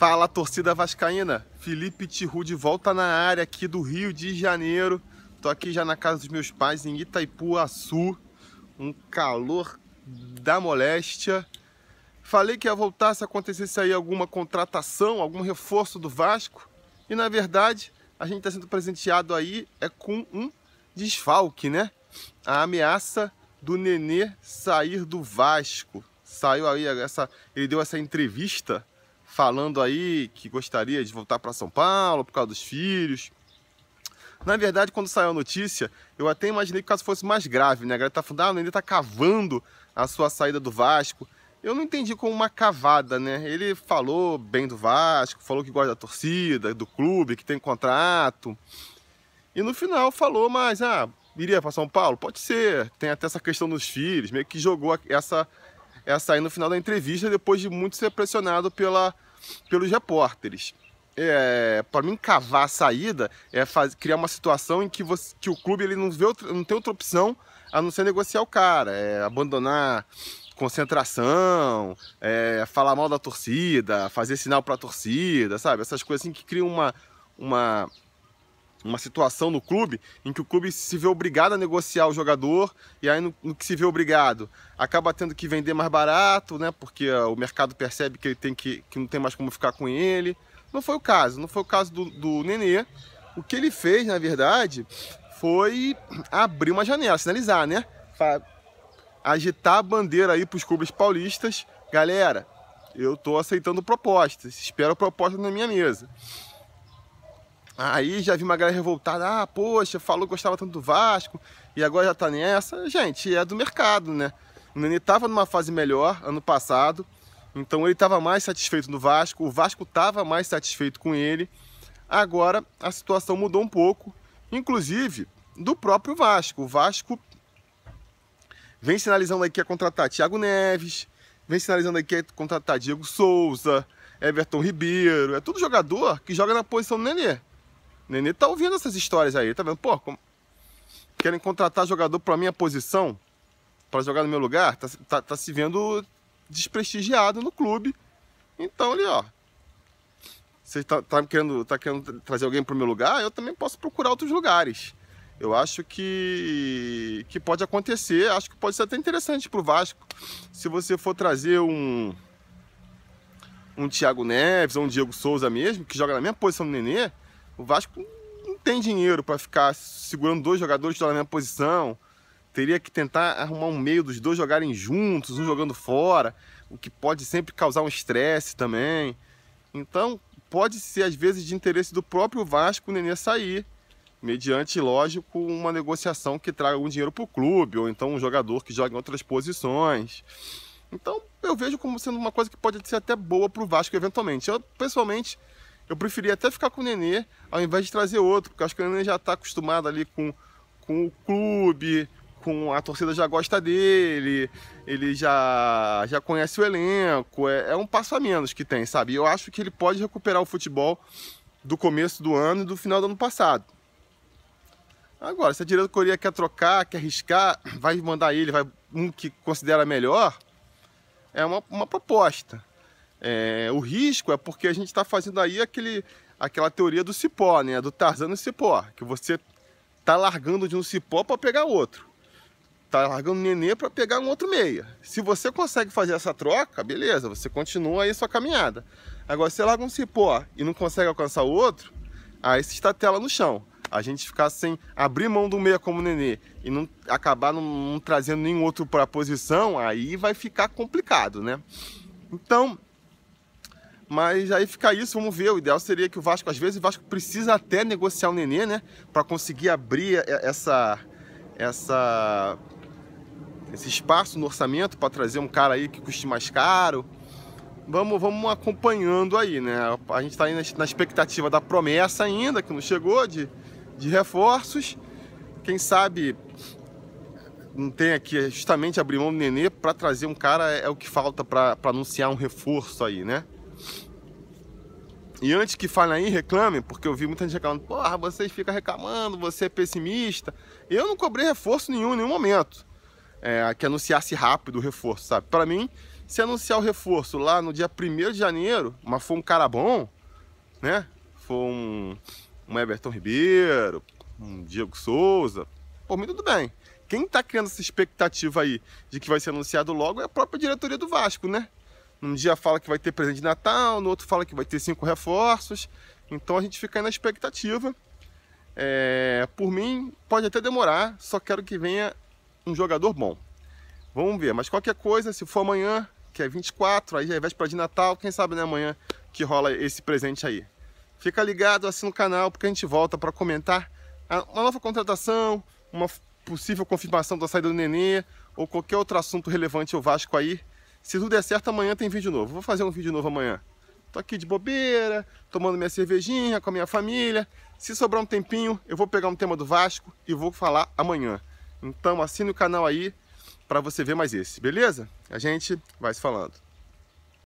Fala torcida vascaína, Felipe Tiru de volta na área aqui do Rio de Janeiro. Tô aqui já na casa dos meus pais em Itaipuaçu. Um calor da moléstia. Falei que ia voltar se acontecesse aí alguma contratação, algum reforço do Vasco. E na verdade, a gente está sendo presenteado aí é com um desfalque, né? A ameaça do Nenê sair do Vasco. Saiu aí essa, ele deu essa entrevista falando aí que gostaria de voltar para São Paulo por causa dos filhos. Na verdade, quando saiu a notícia, eu até imaginei que o caso fosse mais grave, né? A galera tá falando, ah, o Nenê tá cavando a sua saída do Vasco. Eu não entendi como uma cavada, né? Ele falou bem do Vasco, falou que gosta da torcida, do clube, que tem contrato. E no final falou, mas, ah, iria para São Paulo? Pode ser. Tem até essa questão dos filhos, meio que jogou essa essa é aí no final da entrevista, depois de muito ser pressionado pela, pelos repórteres. É, para mim, cavar a saída é faz, criar uma situação em que, você, que o clube ele não, vê outra, não tem outra opção a não ser negociar o cara, é, abandonar concentração, é, falar mal da torcida, fazer sinal para a torcida, sabe? Essas coisas assim que criam uma, uma uma situação no clube em que o clube se vê obrigado a negociar o jogador e aí no, no, que se vê obrigado acaba tendo que vender mais barato, né? Porque eh, o mercado percebe que ele tem que, que não tem mais como ficar com ele. Não foi o caso, não foi o caso do, do Nenê. O que ele fez, na verdade, foi abrir uma janela, sinalizar, né? Agitar a bandeira aí para os clubes paulistas. Galera, eu estou aceitando propostas, espero proposta na minha mesa. Aí já vi uma galera revoltada, ah, poxa, falou que gostava tanto do Vasco e agora já tá nessa. Gente, é do mercado, né? O Nenê tava numa fase melhor ano passado, então ele tava mais satisfeito no Vasco, o Vasco tava mais satisfeito com ele. Agora a situação mudou um pouco, inclusive do próprio Vasco. O Vasco vem sinalizando aqui a contratar Thiago Neves, vem sinalizando aqui a contratar Diego Souza, Everton Ribeiro. É tudo jogador que joga na posição do Nenê. Nenê tá ouvindo essas histórias aí, tá vendo? Pô, como... querem contratar jogador pra minha posição, para jogar no meu lugar, tá, tá, tá, se vendo desprestigiado no clube. Então ali, ó. Você tá, tá, querendo, tá querendo trazer alguém pro meu lugar, eu também posso procurar outros lugares. Eu acho que, que pode acontecer, acho que pode ser até interessante pro Vasco. Se você for trazer um um Thiago Neves ou um Diego Souza mesmo, que joga na mesma posição do Nenê, o Vasco não tem dinheiro para ficar segurando dois jogadores na mesma posição. Teria que tentar arrumar um meio dos dois jogarem juntos, um jogando fora, o que pode sempre causar um estresse também. Então, pode ser às vezes de interesse do próprio Vasco o Nenê sair, mediante, lógico, uma negociação que traga algum dinheiro para o clube, ou então um jogador que joga em outras posições. Então, eu vejo como sendo uma coisa que pode ser até boa para o Vasco eventualmente. Eu, pessoalmente, eu preferia até ficar com o Nenê ao invés de trazer outro, porque acho que o Nenê já está acostumado ali com, com o clube, com a torcida já gosta dele, ele já, já conhece o elenco, é, é um passo a menos que tem, sabe? Eu acho que ele pode recuperar o futebol do começo do ano e do final do ano passado. Agora, se a diretoria quer trocar, quer arriscar, vai mandar ele, vai um que considera melhor, é uma, uma proposta. É, o risco é porque a gente está fazendo aí aquele, aquela teoria do cipó, né? Do Tarzan e cipó, que você tá largando de um cipó para pegar outro. Tá largando nenê para pegar um outro meia. Se você consegue fazer essa troca, beleza, você continua aí sua caminhada. Agora, se você larga um cipó e não consegue alcançar o outro, aí você tela no chão. A gente ficar sem abrir mão do meia como nenê e não acabar não, não trazendo nenhum outro para a posição, aí vai ficar complicado, né? Então, mas aí fica isso, vamos ver. O ideal seria que o Vasco, às vezes, o Vasco precisa até negociar o Nenê, né? Para conseguir abrir essa, essa, esse espaço no orçamento para trazer um cara aí que custe mais caro. Vamos, vamos acompanhando aí, né? A gente está aí na expectativa da promessa ainda, que não chegou, de, de reforços. Quem sabe não tem aqui justamente abrir mão do Nenê para trazer um cara é o que falta para anunciar um reforço aí, né? E antes que falem aí, reclamem, porque eu vi muita gente reclamando, porra, vocês ficam reclamando, você é pessimista. Eu não cobrei reforço nenhum, em nenhum momento. É, que anunciasse rápido o reforço, sabe? Para mim, se anunciar o reforço lá no dia 1 de janeiro, mas for um cara bom, né? For um, um Everton Ribeiro, um Diego Souza, por mim tudo bem. Quem está criando essa expectativa aí de que vai ser anunciado logo é a própria diretoria do Vasco, né? Num dia fala que vai ter presente de Natal, no outro fala que vai ter cinco reforços. Então a gente fica aí na expectativa. É, por mim, pode até demorar, só quero que venha um jogador bom. Vamos ver, mas qualquer coisa, se for amanhã, que é 24, aí já é véspera de Natal, quem sabe né, amanhã que rola esse presente aí. Fica ligado, assina o canal, porque a gente volta para comentar uma nova contratação, uma possível confirmação da saída do Nenê, ou qualquer outro assunto relevante ao Vasco aí. Se tudo der certo, amanhã tem vídeo novo. Vou fazer um vídeo novo amanhã. Tô aqui de bobeira, tomando minha cervejinha com a minha família. Se sobrar um tempinho, eu vou pegar um tema do Vasco e vou falar amanhã. Então assine o canal aí para você ver mais esse, beleza? A gente vai se falando.